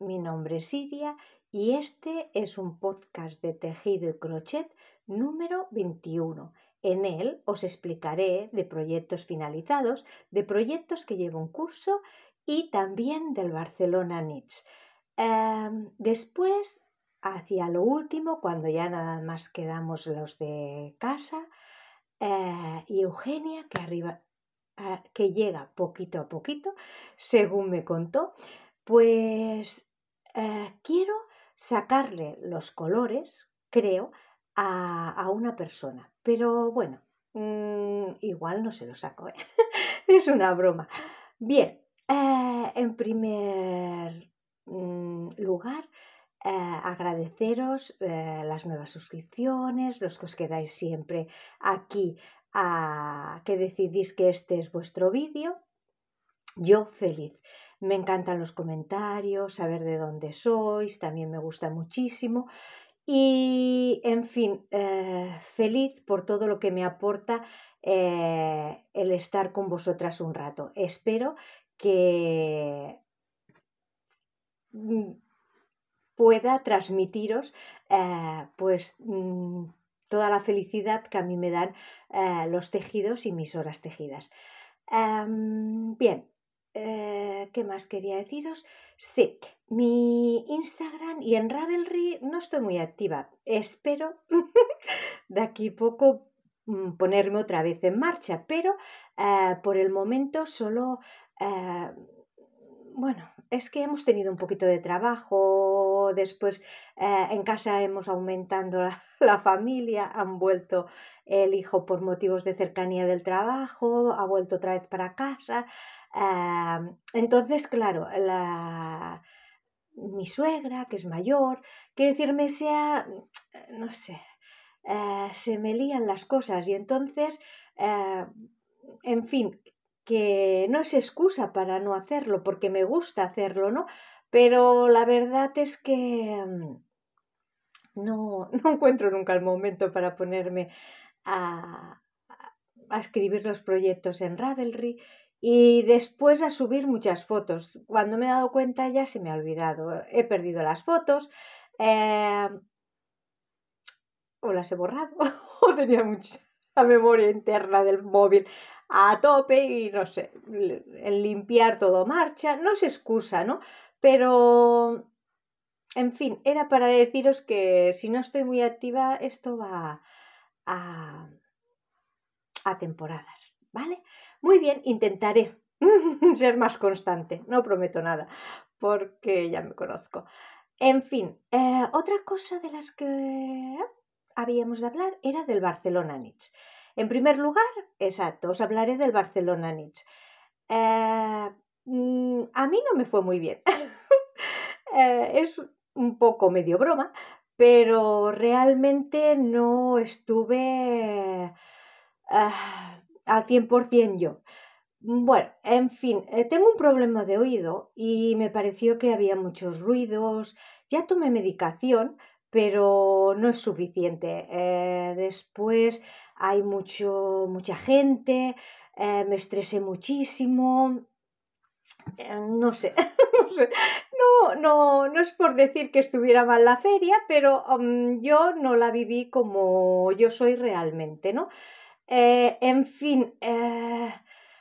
Mi nombre es Siria y este es un podcast de tejido y crochet número 21. En él os explicaré de proyectos finalizados, de proyectos que llevo en curso y también del Barcelona Knits. Em, después, hacia lo último, cuando ya nada más quedamos los de casa, eh, y Eugenia, que arriba, ah, que llega poquito a poquito, según me contó, pues eh, quiero sacarle los colores, creo, a, una persona. Pero bueno, mm, igual no se lo saco, ¿eh? es una broma. Bien, eh, en primer mm, lugar, agradeceros las nuevas suscripciones, los que os quedáis siempre aquí, a, ah, que decidís que este es vuestro vídeo. Yo feliz. Me encantan los comentarios, saber de dónde sois, también me gusta muchísimo. Y, en fin, eh, feliz por todo lo que me aporta eh, el estar con vosotras un rato. Espero que mm, pueda transmitiros eh, pues mm, toda la felicidad que a mí me dan los tejidos y mis horas tejidas. Em, bien, eh, ¿Qué más quería deciros? Sí, mi Instagram y en Ravelry no estoy muy activa. Espero de aquí poco mm, ponerme otra vez en marcha, pero eh, por el momento solo, eh, bueno, es que hemos tenido un poquito de trabajo, después eh, en casa hemos aumentado la, familia, han vuelto el hijo por motivos de cercanía del trabajo, ha vuelto otra vez para casa. entonces, claro, la, mi suegra, que es mayor, quiere decirme sea, no sé, eh, se me lían las cosas y entonces, eh, en fin, que no es excusa para no hacerlo, porque me gusta hacerlo, ¿no? Pero la verdad es que mm, no, encuentro nunca el momento para ponerme a, escribir los proyectos en Ravelry y después a subir muchas fotos. Cuando me he dado cuenta ya se me ha olvidado, eh, he perdido las fotos. Eh, o las he borrado, o tenía mucha memoria interna del móvil a tope y no sé, el limpiar todo marcha, no se excusa, ¿no? Pero, en fin, era para deciros que si no estoy muy activa, esto va a, a temporadas, ¿vale? Muy bien, intentaré ser más constante, no prometo nada, porque ya me conozco. En fin, eh, otra cosa de las que habíamos de hablar era del Barcelona Nietzsche. En primer lugar, exacto, os hablaré del Barcelona Nietzsche. Eh, mm, a mí no me fue muy bien. Eh, es un poco medio broma, pero realmente no estuve ah, al 100% yo. Bueno, en fin, eh, tengo un problema de oído y me pareció que había muchos ruidos. Ya tomé medicación, pero no es suficiente. Eh, después hay mucha gente, eh, me estresé muchísimo, eh, no sé, no no, no, es por decir que estuviera mal la feria, pero mm, yo no la viví como yo soy realmente, ¿no? en fin,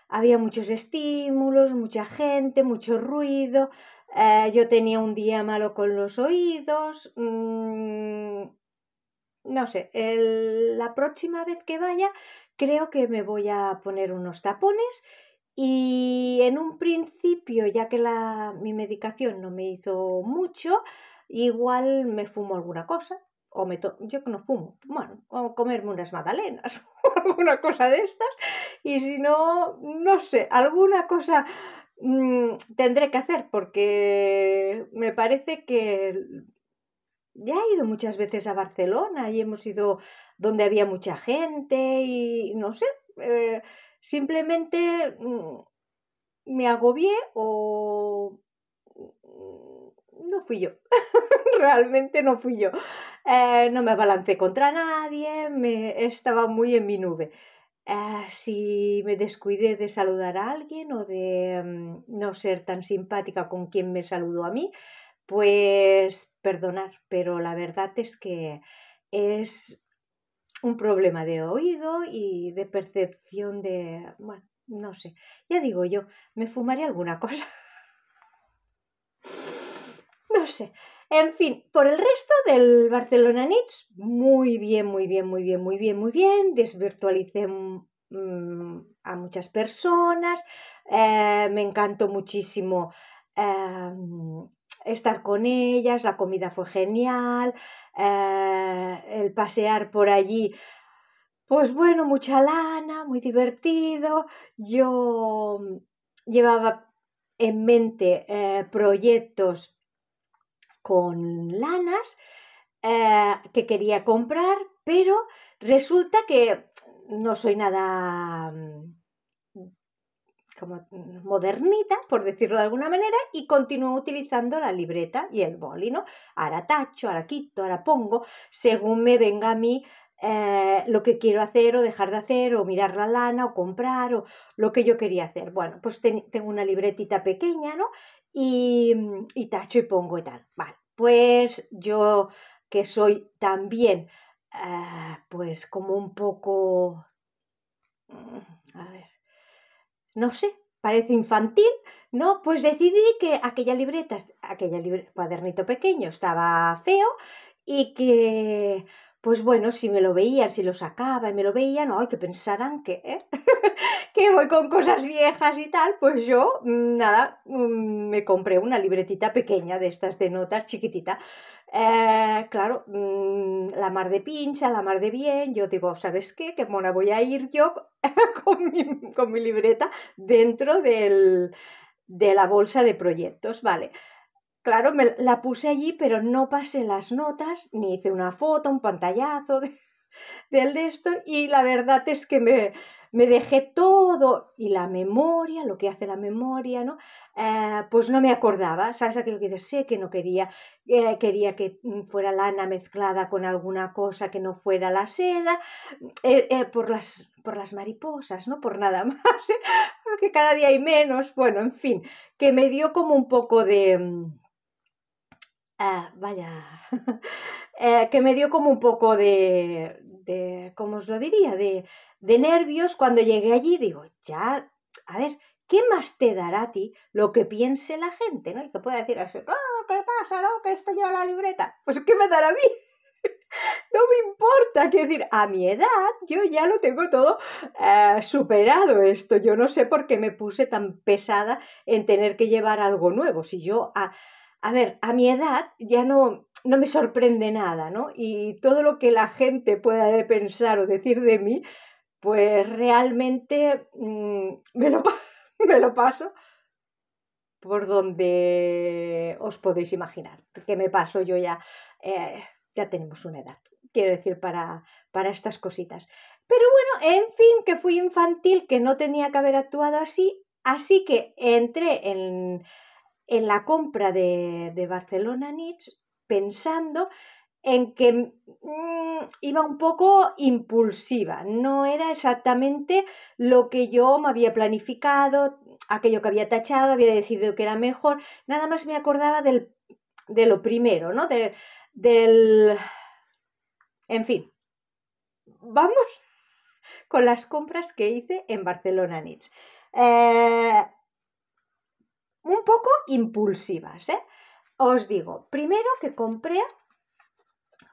había muchos estímulos, mucha gente, mucho ruido, eh, yo tenía un día malo con los oídos. Mm, no sé, la próxima vez que vaya creo que me voy a poner unos tapones y en un principio, ya que mi medicación no me hizo mucho, igual me fumo alguna cosa. O me yo que no fumo, bueno, o comerme unas magdalenas o alguna cosa de estas. Y si no, no sé, alguna cosa Mm, tendré que hacer porque me parece que ya he ido muchas veces a Barcelona y hemos ido donde había mucha gente y no sé, eh, simplemente mm, me agobié o mm, no fui yo, realmente no fui yo. Eh, no me balancé contra nadie, me estaba muy en mi nube. Ah, si me descuide de saludar a alguien o de mm, no ser tan simpática con quien me saludó a mí, pues perdonar, pero la verdad es que es un problema de oído y de percepción de, bueno, no sé, ya digo yo, me fumaré alguna cosa. no sé. En fin, por el resto del Barcelona Nits, muy bien, muy bien, muy bien, muy bien, muy bien. Desvirtualicé mm, mm, a muchas personas. Eh, me encantó muchísimo eh, estar con ellas. La comida fue genial. Eh, el pasear por allí. Pues bueno, mucha lana, muy divertido. Yo llevaba en mente proyectos con lanas eh, que quería comprar, pero resulta que no soy nada mm, como modernita, por decirlo de alguna manera, y continúo utilizando la libreta y el boli, Ahora tacho, ahora quito, ahora pongo, según me venga a mí eh, lo que quiero hacer o dejar de hacer o mirar la lana o comprar o lo que yo quería hacer. Bueno, pues tengo una libretita pequeña, ¿no? Mm, y, tacho y pongo y tal. Vale, pues yo que soy también, eh, pues como un poco, mm, a ver, no sé, parece infantil, ¿no? Pues decidí que aquella libreta, aquella cuadernito pequeño estaba feo y que pues bueno, si me lo veían, si lo sacaba y me lo veían, ay, que pensaran que, ¿eh? que voy con cosas viejas y tal, pues yo, mm, nada, mm, me compré una libretita pequeña de estas de notas, chiquitita. Eh, claro, mm, la mar de pincha, la mar de bien, yo digo, ¿sabes qué? Que mona voy a ir yo con mi, libreta dentro de la bolsa de proyectos, ¿vale? Claro, me la puse allí, pero no pasé las notas, ni hice una foto, un pantallazo del de esto, y la verdad es que me, dejé todo, y la memoria, lo que hace la memoria, ¿no? Eh, pues no me acordaba, ¿sabes aquello que dices? Sé que no quería, eh, quería que mm, fuera lana mezclada con alguna cosa que no fuera la seda, eh, por, las, por las mariposas, ¿no? Por nada más, porque cada día hay menos, bueno, en fin, que me dio como un poco de mm, Ah, vaya, eh, que me dio como un poco de, de ¿cómo os lo diría? De, de, nervios cuando llegué allí. Digo, ya, a ver, ¿qué más te dará a ti lo que piense la gente? ¿no? Y que pueda decir así, ¿qué pasa, no? Que yo a la libreta. Pues, ¿qué me dará a mí? no me importa, quiero decir, a mi edad yo ya lo tengo todo eh, superado esto, yo no sé por qué me puse tan pesada en tener que llevar algo nuevo, si yo a, ah, a ver, a mi edad ya no, no me sorprende nada, ¿no? Y todo lo que la gente pueda pensar o decir de mí, pues realmente mm, me, lo, me lo paso por donde os podéis imaginar, ¿Qué me paso yo ya, eh, ya tenemos una edad, quiero decir, para, para estas cositas. Pero bueno, en fin, que fui infantil, que no tenía que haber actuado así, así que entré en en la compra de, Barcelona Nits pensando en que mm, iba un poco impulsiva, no era exactamente lo que yo me había planificado, aquello que había tachado, había decidido que era mejor, nada más me acordaba del, de lo primero, ¿no? del... En fin, vamos con las compras que hice en Barcelona Nits un poco impulsivas. ¿eh? Os digo, primero que compré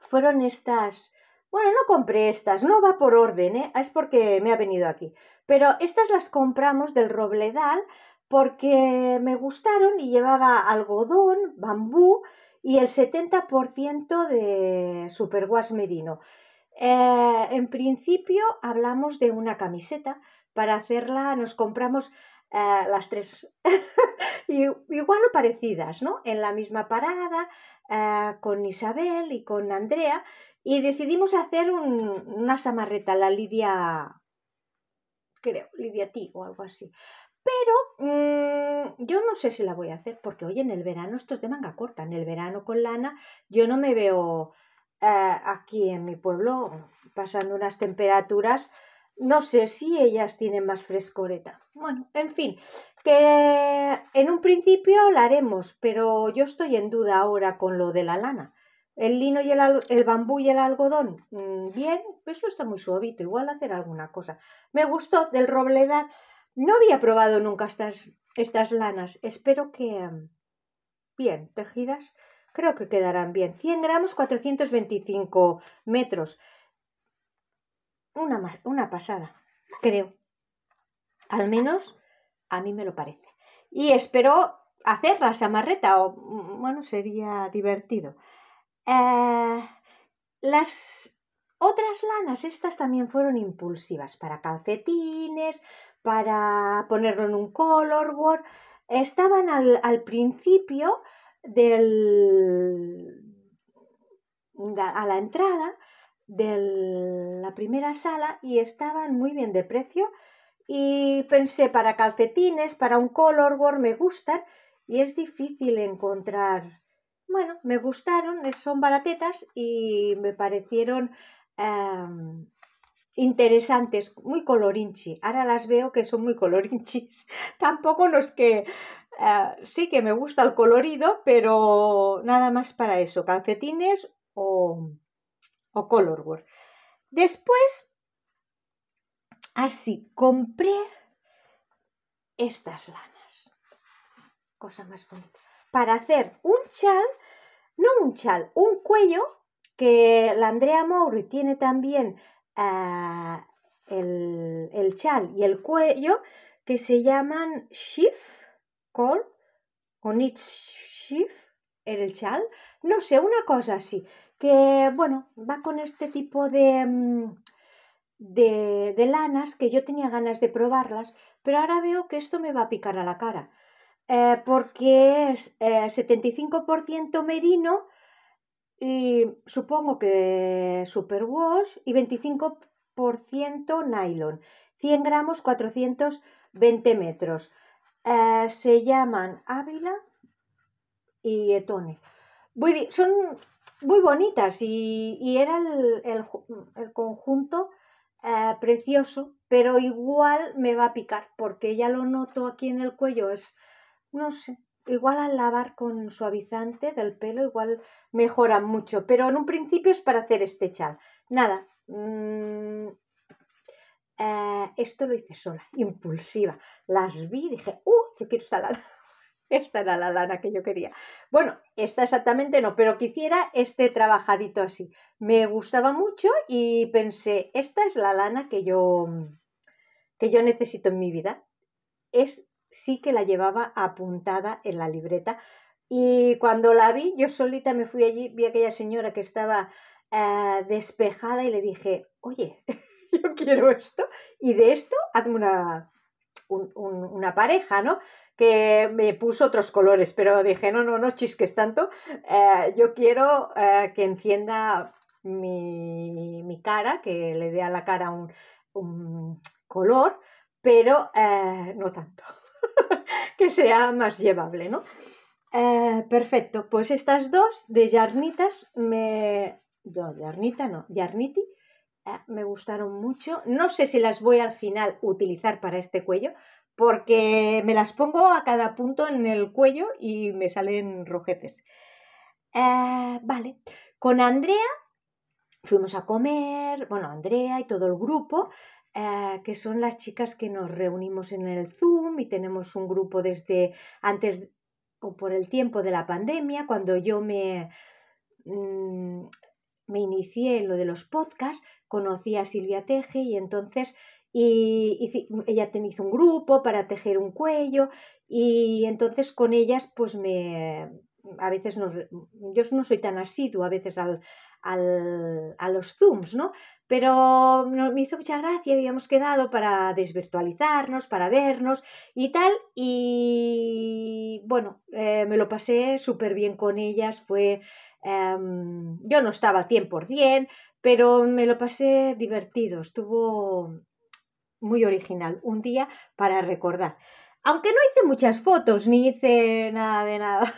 fueron estas, bueno, no compré estas, no va por orden, ¿eh? es porque me ha venido aquí, pero estas las compramos del Robledal porque me gustaron y llevaba algodón, bambú y el 70% de superwash merino. Eh, en principio hablamos de una camiseta, para hacerla nos compramos eh, las tres igual o parecidas, ¿no? En la misma parada eh, con Isabel y con Andrea y decidimos hacer una samarreta, la Lidia, creo, Lidia T o algo así. Pero mm, yo no sé si la voy a hacer porque hoy en el verano esto es de manga corta. En el verano con lana yo no me veo eh, aquí en mi pueblo pasando unas temperaturas no sé si ellas tienen más frescoreta. Bueno, en fin, que en un principio la haremos, pero yo estoy en duda ahora con lo de la lana. El lino y el, bambú y el algodón, mm, bien, pues eso está muy suavito, igual hacer alguna cosa. Me gustó del robledar. no había probado nunca estas, estas lanas, espero que mm, bien tejidas, creo que quedarán bien. 100 gramos, 425 metros una, pasada, creo. Al menos a mí me lo parece. Y espero hacer la samarreta, o bueno, sería divertido. Eh, las otras lanas, estas también fueron impulsivas, para calcetines, para ponerlo en un colorboard. Estaban al, al principio del... a la entrada de la primera sala y estaban muy bien de precio. Y pensé para calcetines, para un color me gustan y es difícil encontrar. Bueno, me gustaron, son baratetas y me parecieron em, interesantes, muy colorinchi. Ahora las veo que son muy colorinchis. Tampoco los que eh, sí que me gusta el colorido, pero nada más para eso, calcetines o color work Después, así, compré estas lanas. Cosa más bonita. Para hacer un chal, no un chal, un cuello, que la Andrea mori tiene también ah, el, el, chal y el cuello, que se llaman shift, col o knit shift, el chal, no sé, una cosa así que, bueno, va con este tipo de, mm, de, de, lanas que yo tenía ganas de probarlas, pero ahora veo que esto me va a picar a la cara, eh, porque es 75% eh, merino y supongo que superwash y 25% nylon, 100 gramos, 420 metros. Eh, se llaman Ávila y Etone son muy bonitas y, era el, conjunto eh, precioso, pero igual me va a picar porque ya lo noto aquí en el cuello, es, no sé, igual al lavar con suavizante del pelo, igual mejora mucho, pero en un principio es para hacer este chal. Nada, mm, eh, esto lo hice sola, impulsiva. Las vi y dije, ¡uh! Yo quiero instalar. Esta era la lana que yo quería. Bueno, esta exactamente no, pero quisiera este trabajadito así. Me gustaba mucho y pensé, esta es la lana que yo, que yo necesito en mi vida. Es, sí que la llevaba apuntada en la libreta. Y cuando la vi, yo solita me fui allí, vi a aquella señora que estaba eh, despejada y le dije, oye, yo quiero esto y de esto hazme una, una pareja, ¿no? que me puso otros colores, pero dije, no, no, no chisques tanto, eh, yo quiero eh, que encienda mi, cara, que le dé a la cara un, color, pero eh, no tanto, que sea más llevable, ¿no? perfecto, pues estas dos de Yarnitas me... No, Yarnita no, Yarniti me gustaron mucho. No sé si las voy al final utilizar para este cuello, porque me las pongo a cada punto en el cuello y me salen rojetes. Eh, vale, con Andrea fuimos a comer, bueno, Andrea y todo el grupo, eh, que son las chicas que nos reunimos en el Zoom y tenemos un grupo desde antes o por el tiempo de la pandemia, cuando yo me, mm, me inicié en lo de los podcasts, conocí a Silvia Teje y entonces y, y ella hizo un grupo para tejer un cuello y entonces con ellas pues me, a veces no, yo no soy tan asiduo a veces al, al, a los Zooms, ¿no? Pero me hizo mucha gracia, habíamos quedado para desvirtualizarnos, para vernos y tal, y bueno, eh, me lo pasé súper bien con ellas, fue, em, yo no estaba 100%, pero me lo pasé divertido, estuvo, muy original, un día para recordar. Aunque no hice muchas fotos, ni hice nada de nada.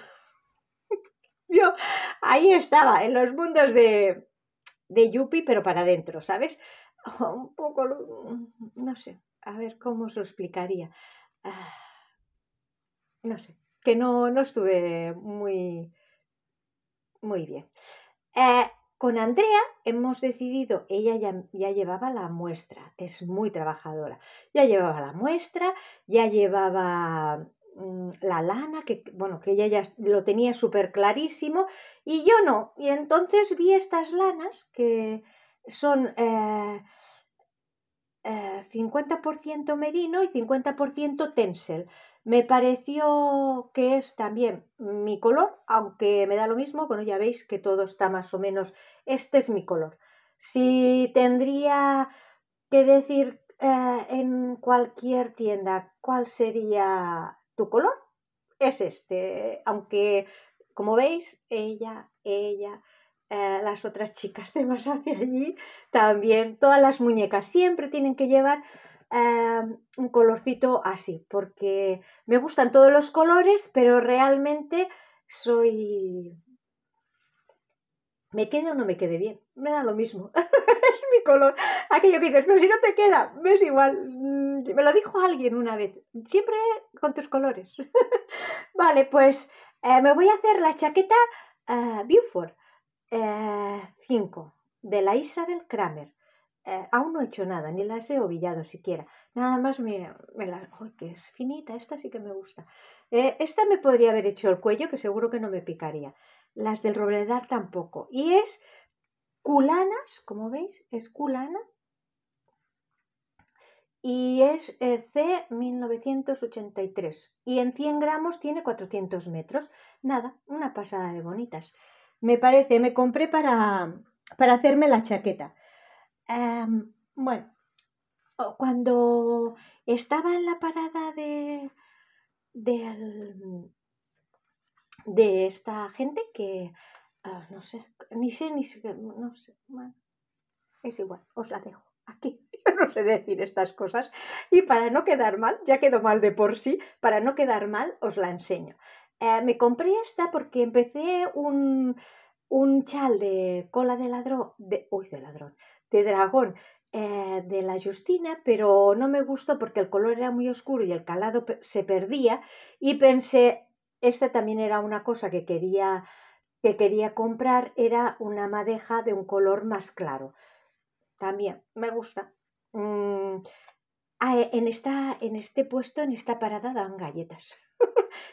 Yo ahí estaba, en los mundos de, de pero para adentro, ¿sabes? un poco, no sé, a ver cómo os lo explicaría. Ah, no sé, que no, no estuve muy, muy bien. Eh, con Andrea hemos decidido, ella ya, llevaba la muestra, es muy trabajadora, ya llevaba la muestra, ya llevaba mm, la lana, que bueno, que ella ya lo tenía súper clarísimo y yo no. Y entonces vi estas lanas que son... Eh, 50% eh, merino y 50% tencel. Me pareció que es también mi color, aunque me da lo mismo, bueno, ya veis que todo está más o menos, este es mi color. Si tendría que decir eh, en cualquier tienda cuál sería tu color, es este, aunque como veis, ella, ella, eh, las otras chicas de más hacia allí también. Todas las muñecas siempre tienen que llevar eh, un colorcito así, porque me gustan todos los colores, pero realmente soy... ¿Me quede o no me quede bien? Me da lo mismo. es mi color. Aquello que dices, pero si no te queda, ves es igual. Mm, me lo dijo alguien una vez. Siempre con tus colores. vale, pues eh, me voy a hacer la chaqueta Beaufort 5. Eh, de la Isabel Kramer. Eh, aún no he hecho nada, ni las he ovillado siquiera. Nada más me, la... que es finita! Esta sí que me gusta. Eh, esta me podría haber hecho el cuello, que seguro que no me picaría. Las del robledar tampoco. Y es culanas, como veis, es culana. Y es C1983. Y en 100 gramos tiene 400 metros. Nada, una pasada de bonitas me parece, me compré para, para hacerme la chaqueta. Em, bueno, cuando estaba en la parada de, de esta gente que ah, no sé, ni sé, ni sé, no sé, es igual, os la dejo aquí. Yo no sé decir estas cosas y para no quedar mal, ya quedo mal de por sí, para no quedar mal os la enseño. Eh, me compré esta porque empecé un, chal de cola de ladrón, de, uy, de ladrón, de dragón, eh, de la Justina, pero no me gustó porque el color era muy oscuro y el calado se perdía y pensé, esta también era una cosa que quería, que quería comprar, era una madeja de un color más claro. También me gusta. Mm, ah, eh, en, esta, en este puesto, en esta parada dan galletas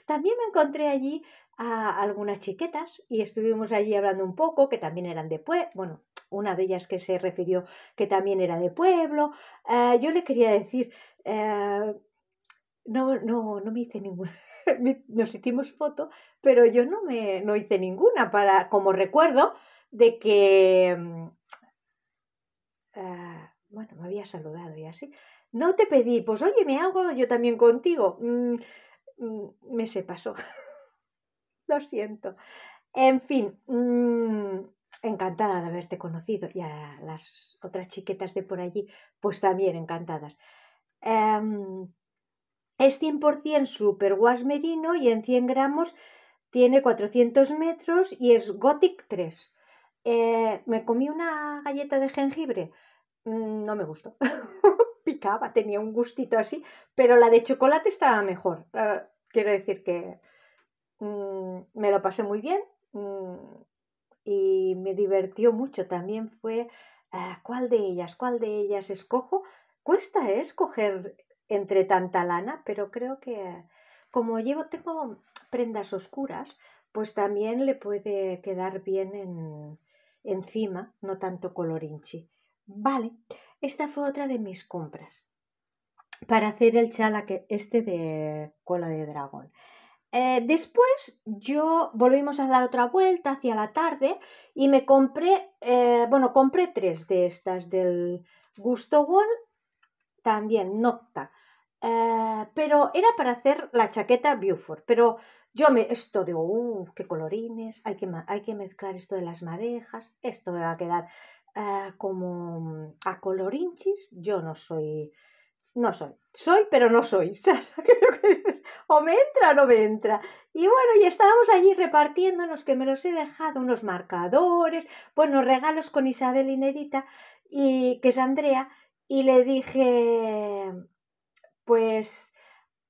también me encontré allí a algunas chiquetas y estuvimos allí hablando un poco, que también eran de pueblo, bueno, una de ellas que se refirió que también era de pueblo. Eh, yo le quería decir, eh, no, no, no me hice ninguna. Nos hicimos foto, pero yo no me no hice ninguna para, como recuerdo de que mm, eh, bueno, me había saludado y así. No te pedí, pues oye, me hago yo también contigo. Mm, Mm, me se pasó. Lo siento. En fin, mm, encantada de haberte conocido y a las otras chiquetas de por allí, pues también encantadas. Em, es 100% super guasmerino y en 100 gramos tiene 400 metros y es Gothic 3. Eh, me comí una galleta de jengibre, mm, no me gustó. tenía un gustito así, pero la de chocolate estaba mejor. Ah, quiero decir que mm, me lo pasé muy bien mm, y me divertió mucho. También fue, ah, ¿cuál de ellas? ¿Cuál de ellas escojo? Cuesta ¿eh? escoger entre tanta lana, pero creo que como llevo, tengo prendas oscuras, pues también le puede quedar bien en, encima, no tanto colorinchi. Vale, esta fue otra de mis compras para hacer el chala que este de cola de dragón. Eh, después yo volvimos a dar otra vuelta hacia la tarde y me compré, eh, bueno, compré tres de estas del Gusto Wall, también Nocta, eh, pero era para hacer la chaqueta Beaufort. pero yo me, esto de, uff, uh, qué colorines, hay que, hay que mezclar esto de las madejas, esto me va a quedar Ah, como mm, a colorinchis, yo no soy, no soy, soy pero no soy, o me entra o no me entra. Y bueno, y estábamos allí repartiéndonos, que me los he dejado, unos marcadores, bueno, regalos con Isabel y Nerita, y, que es Andrea, y le dije, pues...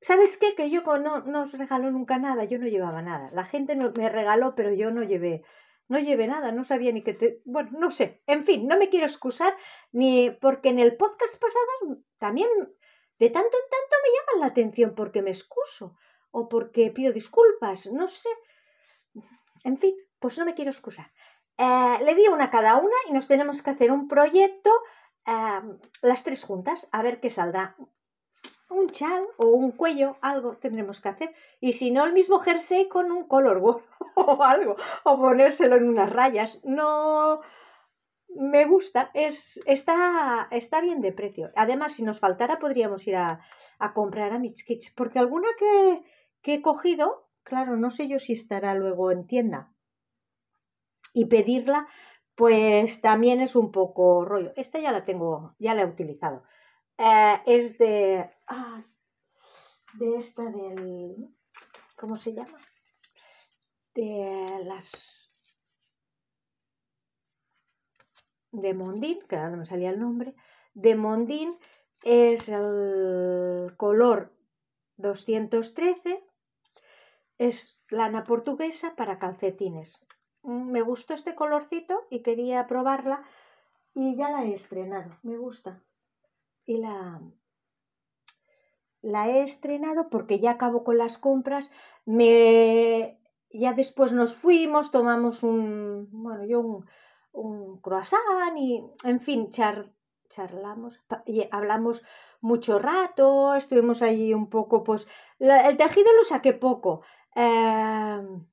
¿Sabes qué? Que yo no, no os regaló nunca nada, yo no llevaba nada. La gente me regaló, pero yo no llevé no llevé nada, no sabía ni que te... Bueno, no sé. En fin, no me quiero excusar ni porque en el podcast pasado también de tanto en tanto me llaman la atención porque me excuso o porque pido disculpas, no sé. En fin, pues no me quiero excusar. Eh, le di una a cada una y nos tenemos que hacer un proyecto eh, las tres juntas, a ver qué saldrá un chal o un cuello, algo tendremos que hacer. Y si no, el mismo jersey con un color o algo, o ponérselo en unas rayas. No me gusta, es, está, está bien de precio. Además, si nos faltara, podríamos ir a, comprar a mis kits porque alguna que, he cogido, claro, no sé yo si estará luego en tienda. Y pedirla, pues también es un poco rollo. Esta ya la tengo, ya la he utilizado. Eh, es de de esta del, ¿cómo se llama? De las de Mondín, que ahora no me salía el nombre, de Mondín es el color 213, es lana portuguesa para calcetines. Mm, me gustó este colorcito y quería probarla y ya la he estrenado, me gusta. Y la, la he estrenado porque ya acabo con las compras. Me... Ya después nos fuimos, tomamos un, bueno, yo un, un croissant y, en fin, charlamos, hablamos mucho rato, estuvimos allí un poco, pues, el tejido lo saqué poco. Em,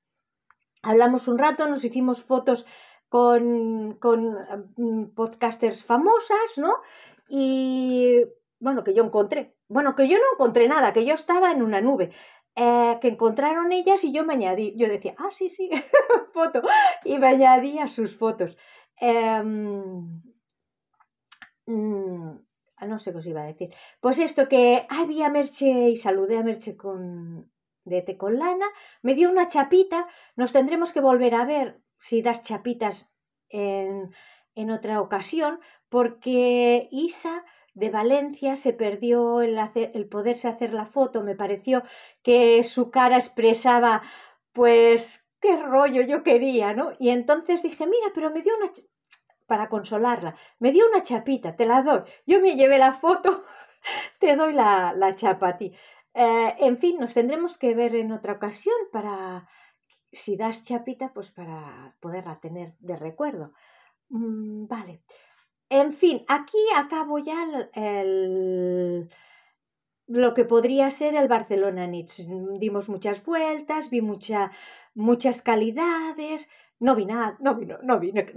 hablamos un rato, nos hicimos fotos con, con em, podcasters famosas, ¿no? Y, bueno, que yo encontré, bueno, que yo no encontré nada, que yo estaba en una nube. Eh, que encontraron ellas y yo me añadí, yo decía, ah, sí, sí, foto, y me a sus fotos. Em, mm, no sé qué os iba a decir. Pues esto, que había Merche y saludé a Merche con, de me dio una chapita, nos tendremos que volver a ver si das chapitas en, en otra ocasión, porque Isa de Valencia se perdió el, poderse hacer la foto. Me pareció que su cara expresaba, pues, qué rollo yo quería, ¿no? Y entonces dije, mira, pero me dio una... para consolarla, me dio una chapita, te la doy. Yo me llevé la foto, te doy la, chapa a ti. Eh, en fin, nos tendremos que ver en otra ocasión para, si das chapita, pues para poderla tener de recuerdo. Mm, vale. En fin, aquí acabo ya el, lo que podría ser el Barcelona Nits. Dimos muchas vueltas, vi mucha, muchas calidades, no vi nada, no vi,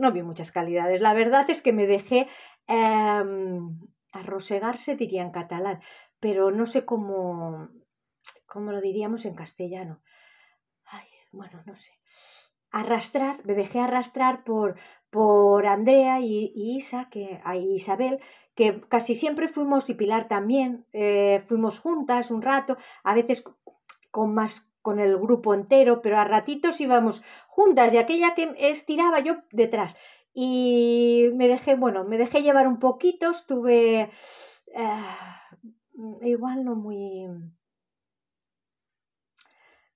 no, vi, muchas calidades. La verdad es que me dejé em, arrosegarse, diría en catalán, pero no sé cómo, cómo lo diríamos en castellano. bueno, no sé arrastrar, me dejé arrastrar por, por Andrea y, Isa, que, a Isabel, que casi siempre fuimos, y Pilar también, eh, fuimos juntas un rato, a veces con más con el grupo entero, pero a ratitos íbamos juntas y aquella que estiraba yo detrás. Y me dejé, bueno, me dejé llevar un poquito, estuve ah, igual no muy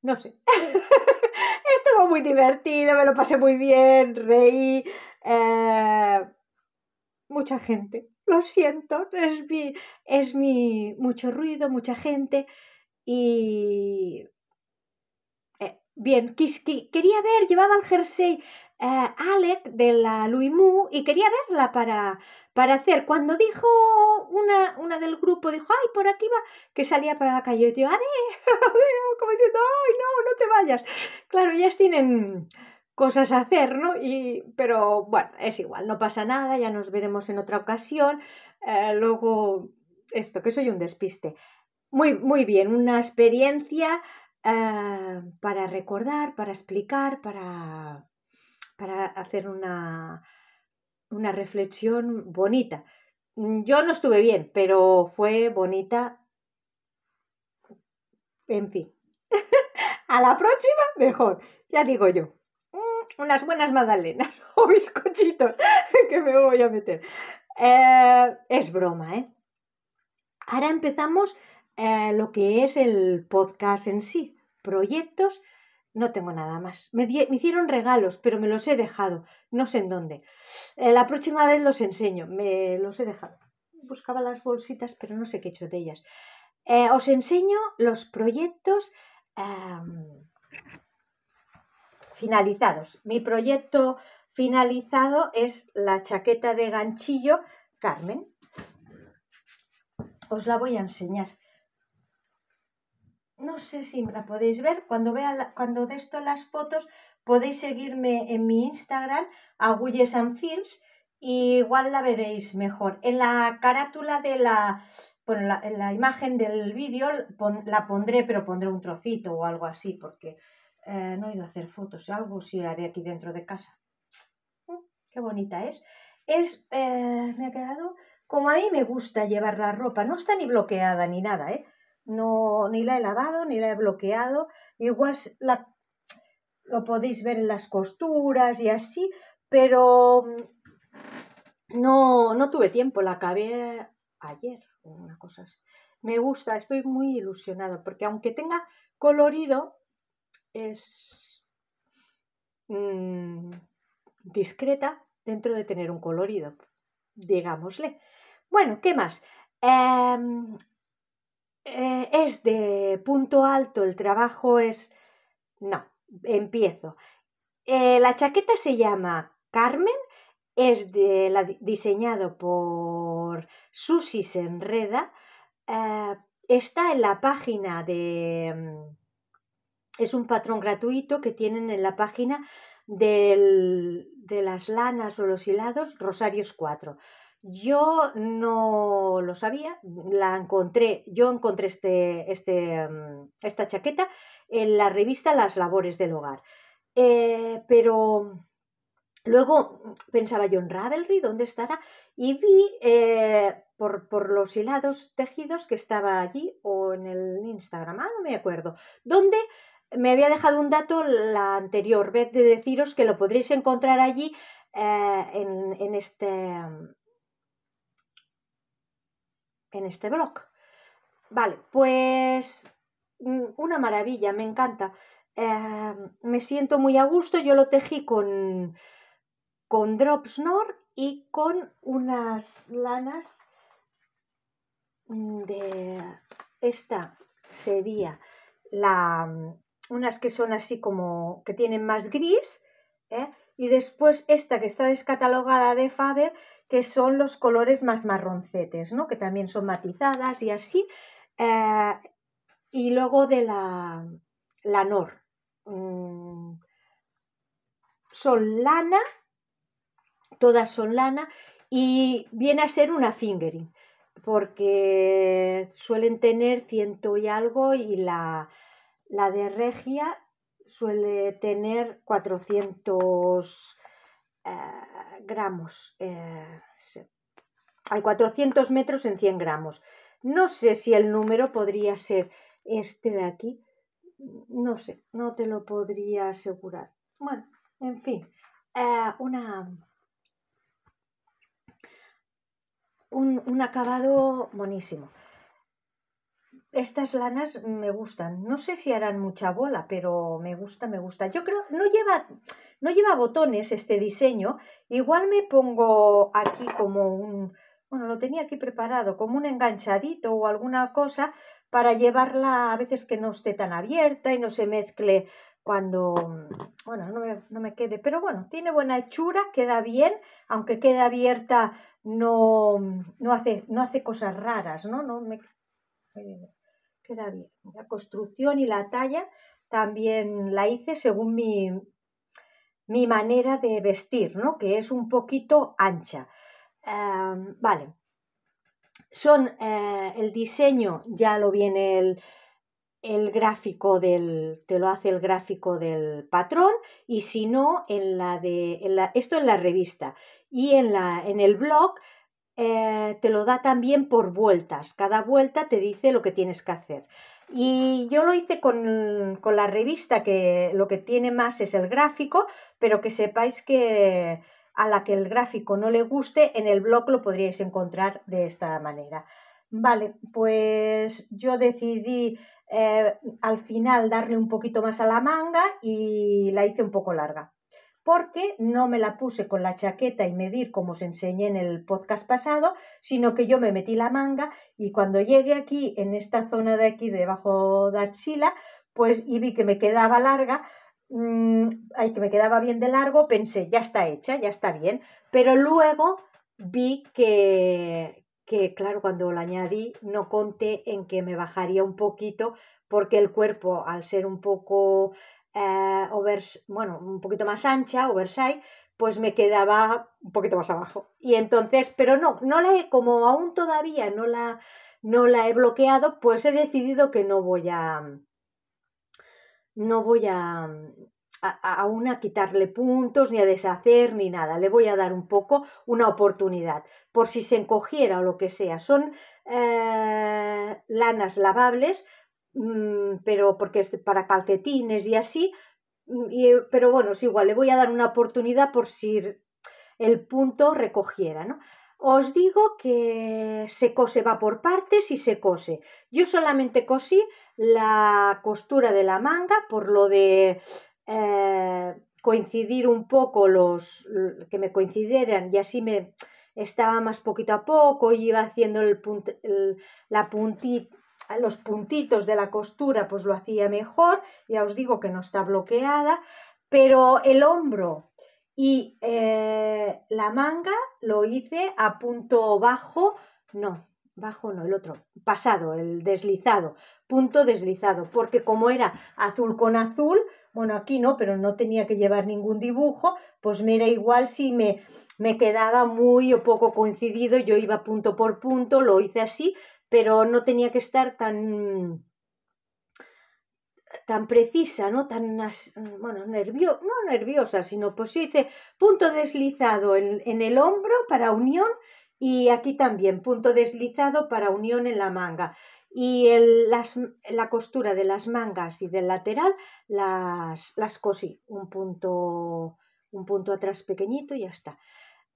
no sé. Estuvo muy divertido, me lo pasé muy bien, reí. Eh, mucha gente. Lo siento, es mi, es mi mucho ruido, mucha gente. Y eh, bien, quería ver, llevaba el jersey eh, Alec de la Louis Mou y quería verla para, para hacer. Cuando dijo una, una del grupo, dijo, ay, por aquí va, que salía para la calle. Y yo, Ale, como diciendo, ay, no, no te vayas. Claro, ellas tienen cosas a hacer, ¿no? Y, pero bueno, es igual, no pasa nada, ya nos veremos en otra ocasión. Eh, luego, esto, que soy un despiste. Muy, muy bien, una experiencia eh, para recordar, para explicar, para para hacer una, reflexión bonita. Mm, yo no estuve bien, pero fue bonita. En fin. A la próxima, mejor. Ya digo yo. Mm, unas buenas magdalenas o bizcochitos que me voy a meter. Eh, es broma, ¿eh? Ahora empezamos eh, lo que es el podcast en sí. Proyectos no tengo nada más. Me, me, hicieron regalos, pero me los he dejado. No sé en dónde. Eh, la próxima vez los enseño. Me los he dejado. Buscaba las bolsitas, pero no sé qué he hecho de ellas. Eh, os enseño los proyectos em, finalizados. Mi proyecto finalizado es la chaqueta de ganchillo Carmen. Os la voy a enseñar no sé si la podéis ver, cuando, vea cuando de esto las fotos podéis seguirme en mi Instagram, Agulles and Films, y igual la veréis mejor. En la carátula de la, bueno, en la imagen del vídeo la pondré, pero pondré un trocito o algo así, porque eh, no he ido a hacer fotos, algo sí haré aquí dentro de casa. Mm, qué bonita es. Es, eh, me ha quedado, como a mí me gusta llevar la ropa, no está ni bloqueada ni nada, ¿eh? No, ni la he lavado, ni la he bloqueado. Igual la, lo podéis ver en las costuras y así, pero mm, no, no tuve tiempo, la acabé ayer, una cosa así. Me gusta, estoy muy ilusionado porque aunque tenga colorido, es mm, discreta dentro de tener un colorido, digámosle. Bueno, ¿qué más? Em, eh, es de punto alto, el trabajo es... No, empiezo. Eh, la chaqueta se llama Carmen, es de, diseñado por Susi Senreda, eh, está en la página de... Mm, es un patrón gratuito que tienen en la página de las lanas o los hilados Rosarios 4. Yo no lo sabía, la encontré, yo encontré este, este mm, esta chaqueta en la revista Las Labores del Hogar. Eh, pero luego pensaba yo en Ravelry, ¿dónde estará? Y vi eh, por, los hilados tejidos que estaba allí o en el Instagram, ah, no me acuerdo, donde me había dejado un dato la anterior vez de deciros que lo podréis encontrar allí eh, en este mm, en este blog. Vale, pues mm, una maravilla, me encanta. Em, me siento muy a gusto, yo lo tejí con, con Dropsnor y con unas lanas mm, de esta sería la unas que son así como que tienen más gris ¿eh? y después esta que está descatalogada de Faber que son los colores más marroncetes, ¿no? que también son matizadas y así. Eh, y luego de la, la Nor. Mm, son lana, todas son lana, y viene a ser una fingering, porque suelen tener ciento y algo y la, la de Regia suele tener 400 eh, gramos. Eh, hay 400 metros en 100 gramos. No sé si el número podría ser este de aquí. No sé, no te lo podría asegurar. Bueno, en fin, eh, una, un, un acabado buenísimo estas lanas me gustan. No sé si harán mucha bola, pero me gusta, me gusta. Yo creo, no lleva, no lleva botones este diseño. Igual me pongo aquí como un, bueno, lo tenía aquí preparado, como un enganchadito o alguna cosa para llevarla a veces que no esté tan abierta y no se mezcle cuando, bueno, no me, quede. Pero bueno, tiene buena hechura, queda bien, aunque quede abierta, no, no, hace, no hace cosas raras, ¿no? No me... Eh, bien. La construcción y la talla también la hice según mi, mi manera de vestir, ¿no? Que es un poquito ancha. Em, vale. Son eh, el diseño, ya lo viene el, el gráfico del, te lo hace el gráfico del patrón y si no, en la de, en la, esto en la revista y en, la, en el blog eh, te lo da también por vueltas. Cada vuelta te dice lo que tienes que hacer. Y yo lo hice con, con la revista, que lo que tiene más es el gráfico, pero que sepáis que a la que el gráfico no le guste, en el blog lo podríais encontrar de esta manera. Vale, pues yo decidí eh, al final darle un poquito más a la manga y la hice un poco larga porque no me la puse con la chaqueta y medir como os enseñé en el podcast pasado, sino que yo me metí la manga y cuando llegué aquí, en esta zona de aquí, debajo de axila, pues y vi que me quedaba larga, mm, que me quedaba bien de largo, pensé, ya está hecha, ya está bien, pero luego vi que, que claro, cuando la añadí no conté en que me bajaría un poquito porque el cuerpo, al ser un poco eh, bueno, un poquito más ancha, oversize, pues me quedaba un poquito más abajo. Y entonces, pero no, no la como aún todavía no la, no la he bloqueado, pues he decidido que no voy a, no voy a, aún a, quitarle puntos, ni a deshacer, ni nada. Le voy a dar un poco una oportunidad, por si se encogiera o lo que sea. Son eh, lanas lavables, Mm, pero porque es para calcetines y así. Mm, pero bueno, es igual, le voy a dar una oportunidad por si el punto recogiera, ¿no? Os digo que se cose, va por partes y se cose. Yo solamente cosí la costura de la manga por lo de eh, coincidir un poco los que me coincidieran y así me estaba más poquito a poco y iba haciendo el la puntita los puntitos de la costura pues lo hacía mejor, ya os digo que no está bloqueada, pero el hombro y eh, la manga lo hice a punto bajo, no, bajo no, el otro, pasado, el deslizado, punto deslizado, porque como era azul con azul, bueno, aquí no, pero no tenía que llevar ningún dibujo, pues me era igual si me, me quedaba muy o poco coincidido, yo iba punto por punto, lo hice así, pero no tenía que estar tan tan precisa, ¿no? Tan, nerviosa, no nerviosa, sino pues punto deslizado en, el hombro para unión y aquí también punto deslizado para unión en la manga. Y la costura de las mangas y del lateral las, las cosí, un punto, un punto atrás pequeñito y ya está.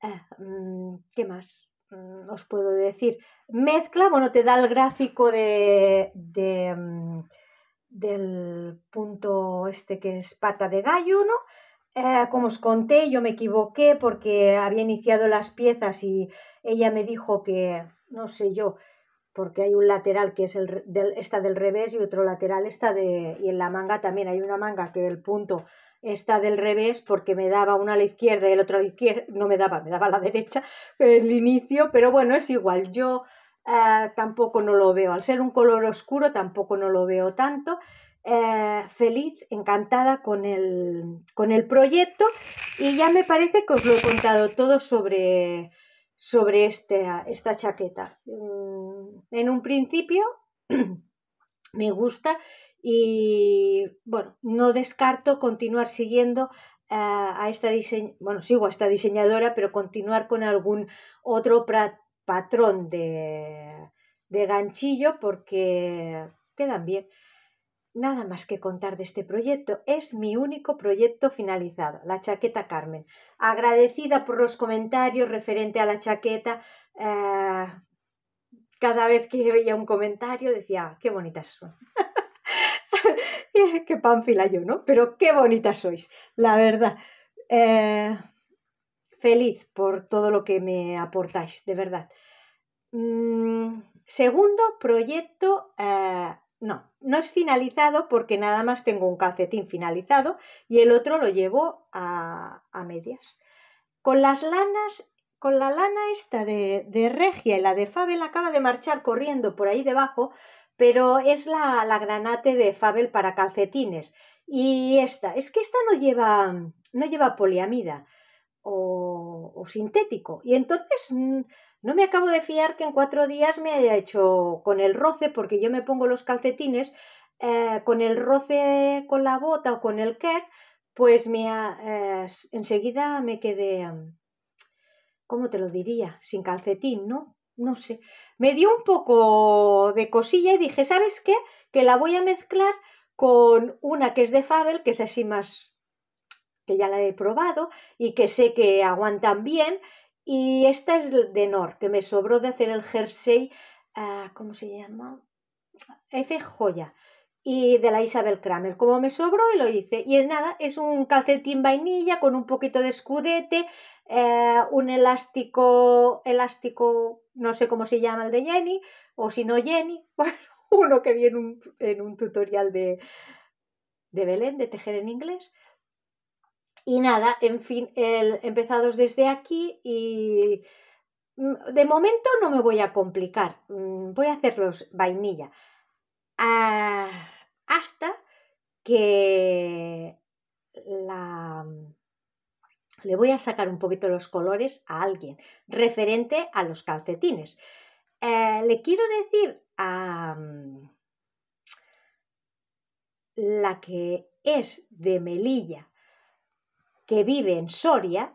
Ah, mm, ¿Qué más? Mm, os puedo decir, mezcla, bueno, te da el gráfico de, mm, del punto este que es pata de gallo, ¿no? Eh, como os conté, yo me equivoqué porque había iniciado las piezas y ella me dijo que, no sé yo, porque hay un lateral que es el del, está del revés y otro lateral está de, y en la manga también hay una manga que el punto esta del revés porque me daba una a la izquierda y el otro a la izquierda, no me daba, me daba a la derecha el inicio, pero bueno, es igual, yo eh, tampoco no lo veo, al ser un color oscuro tampoco no lo veo tanto, eh, feliz, encantada con el, proyecto y ya me parece que os lo he contado todo sobre, sobre este, esta chaqueta. Mm, en un principio me gusta y bueno, no descarto continuar siguiendo ah, a esta bueno, sigo a esta diseñadora, pero continuar con algún otro patrón de, de ganchillo porque quedan bien. Nada más que contar de este proyecto. Es mi único proyecto finalizado, la chaqueta Carmen. Agradecida por los comentarios referente a la chaqueta. Ah, cada vez que veía un comentario decía, ah, qué bonitas son. qué panfila yo, ¿no? Pero qué bonita sois, la verdad. Eh, feliz por todo lo que me aportáis, de verdad. Mm, segundo proyecto, eh, no, no es finalizado porque nada más tengo un calcetín finalizado y el otro lo llevo a, medias. Con las lanas con la lana esta de, de, Regia y la de Fabel acaba de marchar corriendo por ahí debajo pero es la, la granate de Fabel para calcetines. Y esta, es que esta no lleva, no lleva poliamida o, o sintético. Y entonces mm, no me acabo de fiar que en cuatro días me haya hecho con el roce, porque yo me pongo los calcetines, eh, con el roce con la bota o con el kek, pues me, eh, enseguida me quedé, mm, ¿cómo te lo diría? Sin calcetín, ¿no? no sé, me dio un poco de cosilla y dije, ¿sabes qué? Que la voy a mezclar con una que es de Fabel, que es así más, que ya la he probado y que sé que aguantan bien. Y esta es de Nord, que me sobró de hacer el jersey, ah, ¿cómo se llama? F joya. Y de la Isabel Kramer. Como me sobró y lo hice. Y es nada, es un calcetín vainilla con un poquito de escudete, eh, un elástico, elástico, no sé cómo se llama el de Jenny, o si no Jenny, bueno, uno que vi en un, tutorial de, de Belén, de tejer en inglés. Y nada, en fin, el, empezados desde aquí y mm, de momento no me voy a complicar, mm, voy a hacerlos vainilla. Ah, hasta que la, le voy a sacar un poquito los colores a alguien referente a los calcetines. Eh, le quiero decir a mm, la que es de Melilla, que vive en Soria,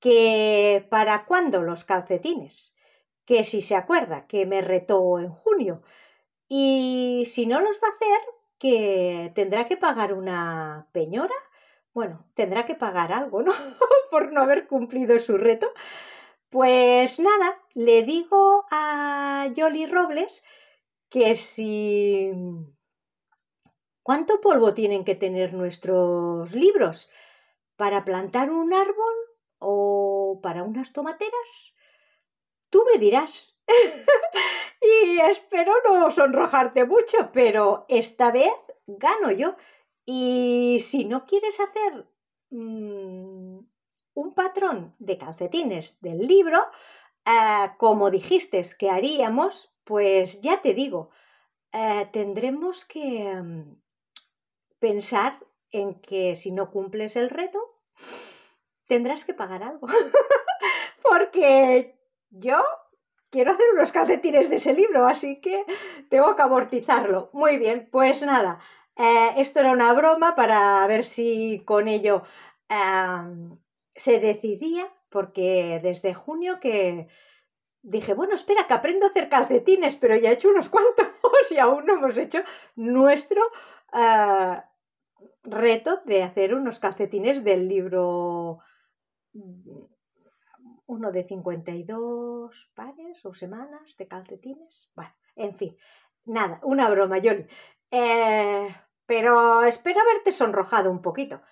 que para cuándo los calcetines, que si se acuerda, que me retó en junio, y si no los va a hacer, que tendrá que pagar una peñora bueno, tendrá que pagar algo, ¿no? Mm. Por no haber cumplido su reto. Pues nada, le digo a Jolly Robles que si... ¿Cuánto polvo tienen que tener nuestros libros? ¿Para plantar un árbol o para unas tomateras? Tú me dirás. y espero no sonrojarte mucho, pero esta vez gano yo. Y si no quieres hacer mm, un patrón de calcetines del libro, eh, como dijiste que haríamos, pues ya te digo, eh, tendremos que mm, pensar en que si no cumples el reto, tendrás que pagar algo. Porque yo quiero hacer unos calcetines de ese libro, así que tengo que amortizarlo. Muy bien, pues nada, eh, esto era una broma para ver si con ello em, se decidía, porque desde junio que dije, bueno, espera, que aprendo a hacer calcetines, pero ya he hecho unos cuantos y aún no hemos hecho nuestro eh, reto de hacer unos calcetines del libro mm, uno de 52 pares o semanas de calcetines. Bueno, en fin, nada, una broma, Yoli. Eh, pero espero haberte sonrojado un poquito.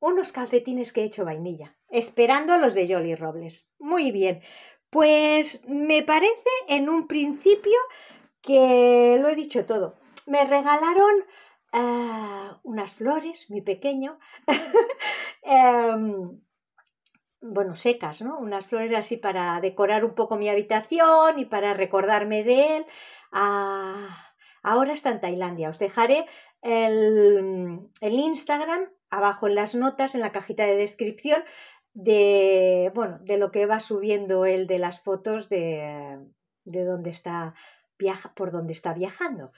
Unos calcetines que he hecho vainilla, esperando a los de Jolly Robles. Muy bien, pues me parece en un principio que lo he dicho todo. Me regalaron ah, unas flores, mi pequeño, em, bueno, secas, ¿no? Unas flores así para decorar un poco mi habitación y para recordarme de él. Ah, Ahora está en Tailandia. Os dejaré el, Instagram abajo en las notas, en la cajita de descripción, de, bueno, de lo que va subiendo él de las fotos de, de dónde está, por dónde está viajando.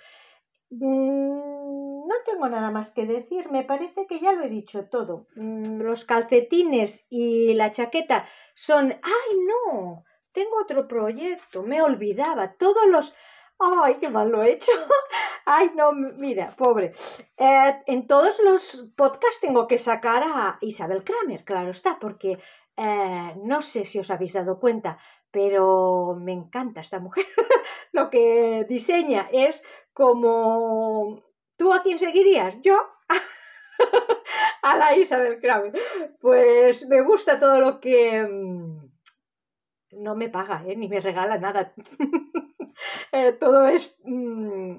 Mm, no tengo nada más que decir, me parece que ya lo he dicho todo. Mm, los calcetines y la chaqueta son... ¡Ay, no! Tengo otro proyecto, me olvidaba. Todos los ay, qué mal lo he hecho. Ay, no, mira, pobre. Eh, en todos los podcasts tengo que sacar a Isabel Kramer, claro está, porque eh, no sé si os habéis dado cuenta, pero me encanta esta mujer. lo que diseña es como, ¿tú a quién seguirías? Yo. a la Isabel Kramer. Pues me gusta todo lo que... Mm, no me paga, eh, ni me regala nada. Eh, todo es mm,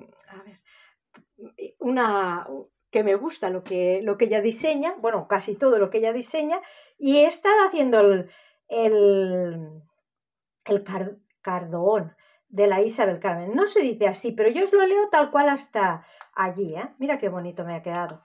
una que me gusta lo que, lo que ella diseña, bueno, casi todo lo que ella diseña, y he estado haciendo el, el, cardón de la Isabel Carmen. No se dice así, pero yo os lo leo tal cual hasta allí. ¿eh? Mira qué bonito me ha quedado.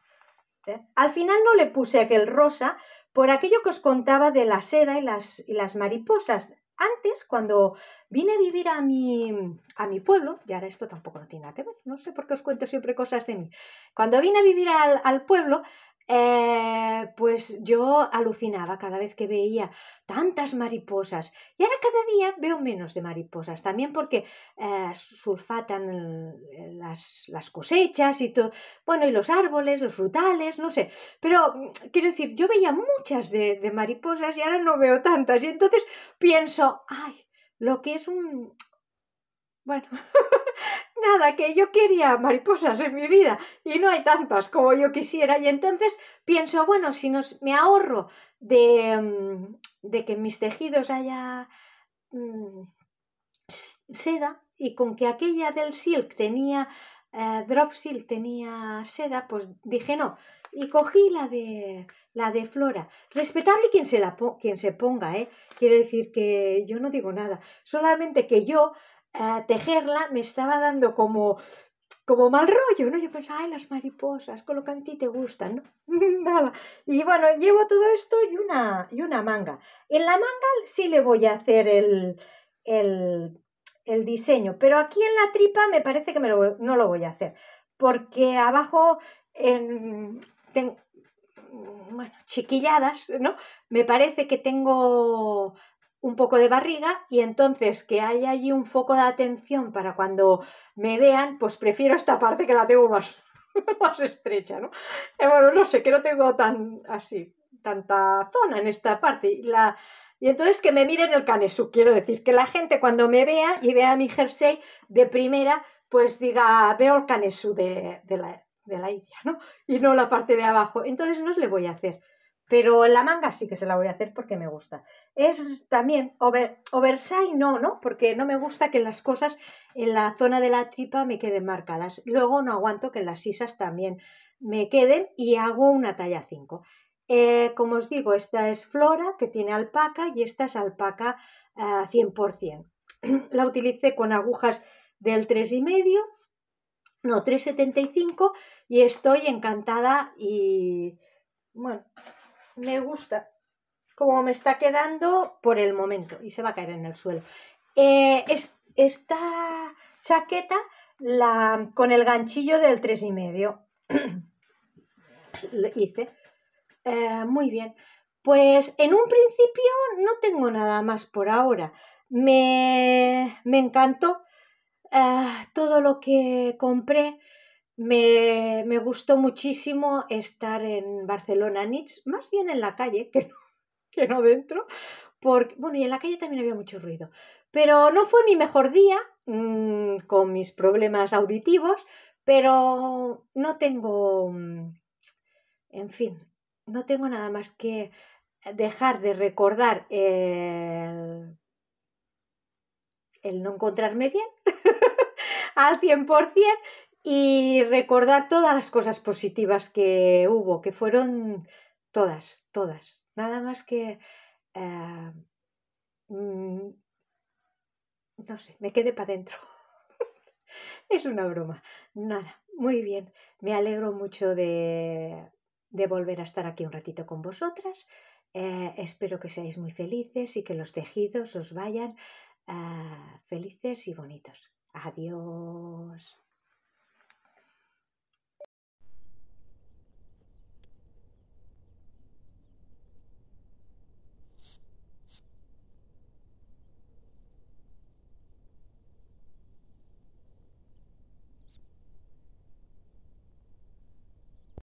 ¿Eh? Al final no le puse aquel rosa por aquello que os contaba de la seda y las, y las mariposas. Antes, cuando vine a vivir a mi, a mi pueblo, y ahora esto tampoco no tiene nada que ver, no sé por qué os cuento siempre cosas de mí, cuando vine a vivir al, al pueblo, eh, pues yo alucinaba cada vez que veía tantas mariposas y ahora cada día veo menos de mariposas, también porque eh, sulfatan las, cosechas y todo, bueno, y los árboles, los frutales, no sé, pero mm, quiero decir, yo veía muchas de, de mariposas y ahora no veo tantas y entonces pienso, ay, lo que es un, bueno, Nada, que yo quería mariposas en mi vida y no hay tantas como yo quisiera y entonces pienso, bueno, si nos, me ahorro de, mm, de que mis tejidos haya mm, seda y con que aquella del silk tenía, eh, drop silk tenía seda, pues dije no, y cogí la de la de Flora. Respetable quien se, la quien se ponga, ¿eh? Quiere decir que yo no digo nada. Solamente que yo tejerla me estaba dando como, como mal rollo, ¿no? Yo pensaba, ay, las mariposas, colocan a ti te gustan, Y bueno, llevo todo esto y una, y una manga. En la manga sí le voy a hacer el, el, el diseño, pero aquí en la tripa me parece que me no lo voy a hacer, porque abajo en, bueno, chiquilladas, ¿no? Me parece que tengo un poco de barriga y entonces que haya allí un foco de atención para cuando me vean, pues prefiero esta parte que la tengo más, más estrecha, ¿no? Eh, bueno, no sé, que no tengo tan así, tanta zona en esta parte. Y, la, y entonces que me miren el canesú, quiero decir, que la gente cuando me vea y vea mi jersey de primera, pues diga, veo el canesú de, la, de la India, ¿no? Y no la parte de abajo. Entonces no le voy a hacer pero la manga sí que se la voy a hacer porque me gusta. Es también over, Versailles no, ¿no? Porque no me gusta que las cosas en la zona de la tripa me queden marcadas. Luego no aguanto que las sisas también me queden y hago una talla 5. Eh, como os digo, esta es flora que tiene alpaca y esta es alpaca 100%. Eh, la utilicé con agujas del 3,5, no, 3,75 y estoy encantada y bueno, me gusta como me está quedando por el momento y se va a caer en el suelo. Eh, esta chaqueta la, con el ganchillo del 3,5 hice. Eh, muy bien. Pues en un principio no tengo nada más por ahora. Me, encantó eh, todo lo que compré. Me, gustó muchísimo estar en Barcelona Nits, más bien en la calle que no, dentro, porque, bueno, y en la calle también había mucho ruido, pero no fue mi mejor día mm, con mis problemas auditivos, pero no tengo, mm, en fin, no tengo nada más que dejar de recordar el, el no encontrarme bien al 100%, y recordar todas las cosas positivas que hubo, que fueron todas, todas. Nada más que... Eh, mm, no sé, me quedé para adentro. es una broma. Nada, muy bien. Me alegro mucho de, volver a estar aquí un ratito con vosotras. Eh, espero que seáis muy felices y que los tejidos os vayan eh, felices y bonitos. Adiós.